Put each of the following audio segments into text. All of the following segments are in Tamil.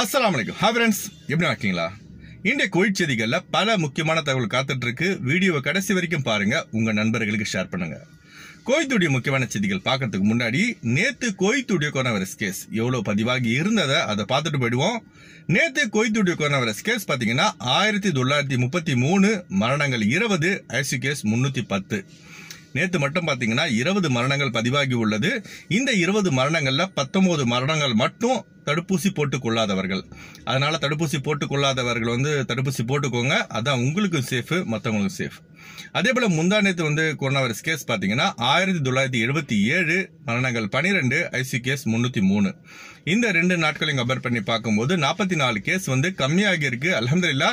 அஸ்லாம் வலைக்கும் ஹாய் ஃப்ரெண்ட்ஸ் எப்படி இருக்கீங்களா இன்றைய கோயில் செய்திகளில் பல முக்கியமான தகவல் இருக்கு வீடியோவை கடைசி வரைக்கும் பாருங்கள் உங்கள் நண்பர்களுக்கு ஷேர் பண்ணுங்கள் கோயத்துடைய முக்கியமான செய்திகள் பார்க்கறதுக்கு முன்னாடி நேற்று கோயத்துடைய கொரோனா வைரஸ் கேஸ் எவ்வளோ பதிவாகி இருந்ததை அதை பார்த்துட்டு போயிடுவோம் நேற்று கோயத்துடைய கொரோனா வைரஸ் கேஸ் பார்த்தீங்கன்னா ஆயிரத்தி தொள்ளாயிரத்தி முப்பத்தி மூணு மரணங்கள் இருபது ஐசி கேஸ் முன்னூற்றி பத்து நேற்று மட்டும் பார்த்தீங்கன்னா இருபது மரணங்கள் பதிவாகி உள்ளது இந்த இருபது மரணங்கள்ல பத்தொன்பது மரணங்கள் மட்டும் தடுப்பூசி போட்டுக் கொள்ளாதவர்கள் அதனால தடுப்பூசி போட்டுக் கொள்ளாதவர்கள் வந்து தடுப்பூசி போட்டுக்கோங்க அதான் உங்களுக்கு சேஃபு மற்றவங்களுக்கு சேஃப் அதே போல முந்தானத்து வந்து கொரோனா வைரஸ் கேஸ் பார்த்தீங்கன்னா ஆயிரத்தி தொள்ளாயிரத்தி எழுபத்தி ஏழு மரணங்கள் பனிரெண்டு ஐசி கேஸ் முன்னூத்தி மூணு இந்த ரெண்டு நாட்களையும் கம்பேர் பண்ணி பார்க்கும்போது நாற்பத்தி நாலு கேஸ் வந்து கம்மியாகி இருக்கு இல்லா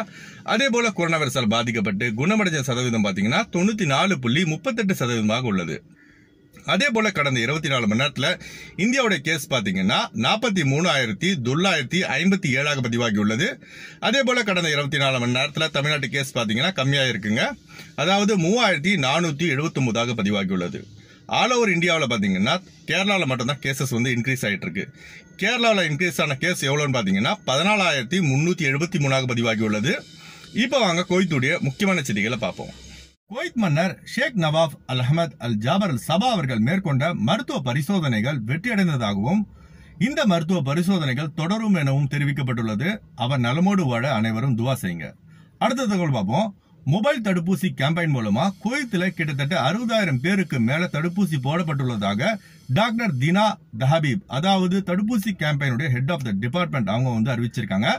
அதே போல கொரோனா வைரஸால் பாதிக்கப்பட்டு குணமடைஞ்ச சதவீதம் பார்த்தீங்கன்னா தொண்ணூத்தி நாலு புள்ளி முப்பத்தெட்டு சதவீதமாக உள்ளது அதே போல கடந்த இருபத்தி நாலு மணி நேரத்தில் இந்தியாவுடைய கேஸ் பார்த்தீங்கன்னா நாற்பத்தி மூணாயிரத்தி தொள்ளாயிரத்தி ஐம்பத்தி ஏழாக பதிவாகி உள்ளது அதே போல கடந்த இருபத்தி நாலு மணி நேரத்தில் தமிழ்நாட்டு கேஸ் பார்த்தீங்கன்னா கம்மியாக இருக்குங்க அதாவது மூவாயிரத்தி நானூற்றி எழுபத்தி ஒன்பதாக பதிவாகி உள்ளது ஆல் ஓவர் இந்தியாவில் பார்த்தீங்கன்னா கேரளாவில் மட்டும்தான் கேசஸ் வந்து இன்க்ரீஸ் ஆகிட்டு இருக்கு கேரளாவில் இன்க்ரீஸ் ஆன கேஸ் எவ்வளோன்னு பார்த்தீங்கன்னா பதினாலாயிரத்தி முந்நூற்றி எழுபத்தி மூணாக பதிவாகி உள்ளது இப்போ வாங்க கோயத்துடைய முக்கியமான செய்திகளை பார்ப்போம் குவைத் மன்னர் ஷேக் நவாப் அல் அஹமத் அல் ஜாபர் அல் சபா அவர்கள் மேற்கொண்ட மருத்துவ பரிசோதனைகள் வெற்றியடைந்ததாகவும் இந்த மருத்துவ பரிசோதனைகள் தொடரும் எனவும் தெரிவிக்கப்பட்டுள்ளது அவர் நலமோடு வாழ அனைவரும் துவா செய்யுங்க அடுத்த தகவல் பார்ப்போம் மொபைல் தடுப்பூசி கேம்பெயின் மூலமா குவைத்தில் கிட்டத்தட்ட அறுபதாயிரம் பேருக்கு மேல தடுப்பூசி போடப்பட்டுள்ளதாக டாக்டர் தினா தஹபீப் அதாவது தடுப்பூசி கேம்பெயினுடைய ஹெட் ஆஃப் த டிபார்ட்மெண்ட் அவங்க வந்து அறிவிச்சிருக்காங்க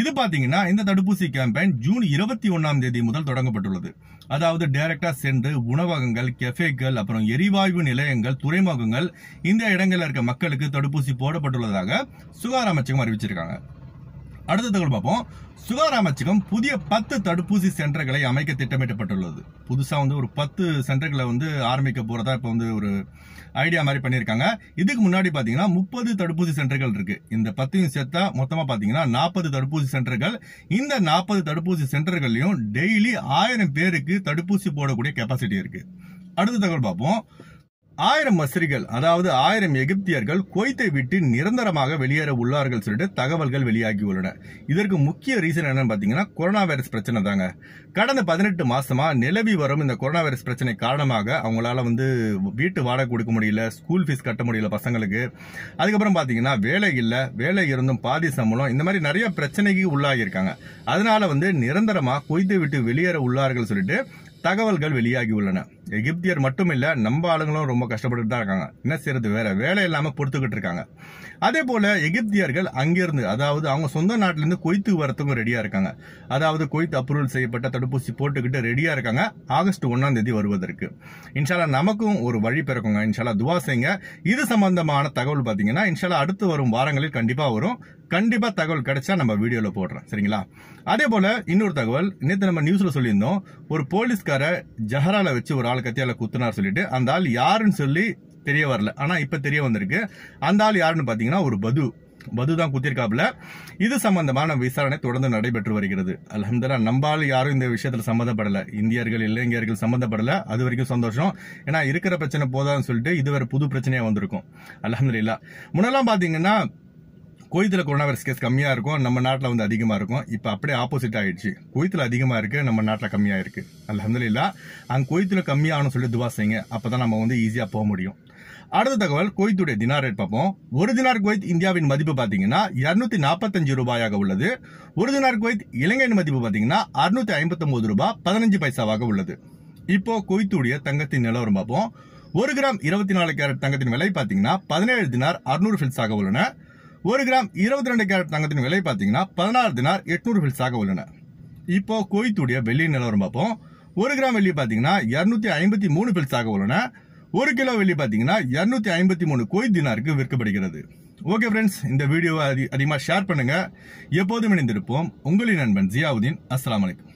இது பாத்தீங்கன்னா இந்த தடுப்பூசி கேம்பெயின் ஜூன் இருபத்தி ஒன்னாம் தேதி முதல் தொடங்கப்பட்டுள்ளது அதாவது டைரக்டா சென்று உணவகங்கள் கெஃபேக்கள் அப்புறம் எரிவாயு நிலையங்கள் துறைமுகங்கள் இந்த இடங்களில் இருக்க மக்களுக்கு தடுப்பூசி போடப்பட்டுள்ளதாக சுகாதார அமைச்சகம் அறிவிச்சிருக்காங்க அடுத்த தகவல் பார்ப்போம் சுகாதார அமைச்சகம் புதிய பத்து தடுப்பூசி சென்டர்களை அமைக்க திட்டமிட்டப்பட்டுள்ளது புதுசாக வந்து ஒரு பத்து சென்டர்களை வந்து ஆரம்பிக்க போகிறதா இப்போ வந்து ஒரு ஐடியா மாதிரி பண்ணியிருக்காங்க இதுக்கு முன்னாடி பார்த்தீங்கன்னா முப்பது தடுப்பூசி சென்டர்கள் இருக்குது இந்த பத்தையும் சேர்த்தா மொத்தமாக பார்த்தீங்கன்னா நாற்பது தடுப்பூசி சென்டர்கள் இந்த நாற்பது தடுப்பூசி சென்டர்கள்லையும் டெய்லி ஆயிரம் பேருக்கு தடுப்பூசி போடக்கூடிய கெப்பாசிட்டி இருக்குது அடுத்த தகவல் பார்ப்போம் ஆயிரம் மசிரிகள் அதாவது ஆயிரம் எகிப்தியர்கள் குவைத்தை விட்டு நிரந்தரமாக வெளியேற உள்ளார்கள் சொல்லிட்டு தகவல்கள் வெளியாகி உள்ளன இதற்கு முக்கிய ரீசன் என்னன்னு பாத்தீங்கன்னா கொரோனா வைரஸ் பிரச்சனை தாங்க கடந்த பதினெட்டு மாசமா நிலவி வரும் இந்த கொரோனா வைரஸ் பிரச்சனை காரணமாக அவங்களால வந்து வீட்டு வாடகை கொடுக்க முடியல ஸ்கூல் ஃபீஸ் கட்ட முடியல பசங்களுக்கு அதுக்கப்புறம் பாத்தீங்கன்னா வேலை இல்லை வேலை இருந்தும் பாதி சம்பளம் இந்த மாதிரி நிறைய பிரச்சனைக்கு உள்ளாகியிருக்காங்க அதனால வந்து நிரந்தரமா குவைத்தை விட்டு வெளியேற உள்ளார்கள் சொல்லிட்டு தகவல்கள் வெளியாகி உள்ளன எகிப்தியர் மட்டும் இல்ல நம்ம ஆளுங்களும் ரொம்ப கஷ்டப்பட்டு தான் இருக்காங்க என்ன செய்யறது வேற வேலை இல்லாம பொறுத்துக்கிட்டு இருக்காங்க அதே போல எகிப்தியர்கள் அங்கிருந்து அதாவது அவங்க சொந்த நாட்டில இருந்து கொய்த்து வரத்துக்கும் ரெடியா இருக்காங்க அதாவது கொய்த்து அப்ரூவல் செய்யப்பட்ட தடுப்பூசி போட்டுக்கிட்டு ரெடியா இருக்காங்க ஆகஸ்ட் ஒன்னாம் தேதி வருவதற்கு இன்ஷாலா நமக்கும் ஒரு வழி பிறக்குங்க இன்ஷாலா துவா செய்யுங்க இது சம்பந்தமான தகவல் பாத்தீங்கன்னா இன்ஷாலா அடுத்து வரும் வாரங்களில் கண்டிப்பா வரும் கண்டிப்பா தகவல் கிடைச்சா நம்ம வீடியோல போடுறோம் சரிங்களா அதே போல இன்னொரு தகவல் நேற்று நம்ம நியூஸ்ல சொல்லியிருந்தோம் ஒரு போலீஸ்கார ஜஹரால வச்சு ஒரு நாலு கத்தியால குத்துனார் சொல்லிட்டு அந்த ஆள் யாருன்னு சொல்லி தெரிய வரல ஆனா இப்ப தெரிய வந்திருக்கு அந்த ஆள் யாருன்னு பார்த்தீங்கன்னா ஒரு பது பதுதான் குத்திருக்காப்புல இது சம்பந்தமான விசாரணை தொடர்ந்து நடைபெற்று வருகிறது அலமதுல்லா நம்பால் யாரும் இந்த விஷயத்துல சம்மந்தப்படல இந்தியர்கள் இளைஞர்கள் சம்மந்தப்படல அது வரைக்கும் சந்தோஷம் ஏன்னா இருக்கிற பிரச்சனை போதான்னு சொல்லிட்டு இதுவரை புது பிரச்சனையாக வந்திருக்கும் அலமதுல்லா முன்னெல்லாம் பாத்தீங்கன்னா குவைத்தில் கொரோனா வைரஸ் கேஸ் கம்மியாக இருக்கும் நம்ம நாட்டில் வந்து அதிகமாக இருக்கும் இப்போ அப்படியே ஆப்போசிட் ஆயிடுச்சு குவைத்தில் அதிகமாக இருக்குது நம்ம நாட்டில் கம்மியாக இருக்குது அலமதுல்லா அங்கே குவைத்தில் கம்மியாகணும் சொல்லி துவா செய்யுங்க அப்போ தான் நம்ம வந்து ஈஸியாக போக முடியும் அடுத்த தகவல் குவைத்துடைய தினார் ரேட் பார்ப்போம் ஒரு தினார் குவைத் இந்தியாவின் மதிப்பு பார்த்தீங்கன்னா இருநூத்தி நாற்பத்தஞ்சு ரூபாயாக உள்ளது ஒரு தினார் குவைத் இலங்கையின் மதிப்பு பார்த்தீங்கன்னா அறுநூத்தி ஐம்பத்தொன்பது ரூபாய் பதினஞ்சு பைசாவாக உள்ளது இப்போ குவைத்துடைய தங்கத்தின் நிலவரம் பார்ப்போம் ஒரு கிராம் இருபத்தி நாலு கேரட் தங்கத்தின் விலை பார்த்தீங்கன்னா பதினேழு தினார் அறுநூறு ஃபில்ஸாக உள்ளன ஒரு கிராம் இருபத்தி ரெண்டு கேரட் தங்கத்தின் விலை பார்த்தீங்கன்னா பதினாறு தினார் எட்நூறு ஆக உள்ளன இப்போ கோய்த்துடைய வெள்ளி நிலவரம் பார்ப்போம் ஒரு கிராம் வெள்ளி பார்த்தீங்கன்னா இரநூத்தி ஐம்பத்தி மூணு பில்ஸாக உள்ளன ஒரு கிலோ வெள்ளி பார்த்தீங்கன்னா இரநூத்தி ஐம்பத்தி மூணு கோய் தினாருக்கு விற்கப்படுகிறது ஓகே ஃப்ரெண்ட்ஸ் இந்த வீடியோவை அதிகமாக ஷேர் பண்ணுங்க எப்போதும் இணைந்திருப்போம் உங்களின் நண்பன் ஜியாவுதீன் அஸ்லாம் வலைக்கம்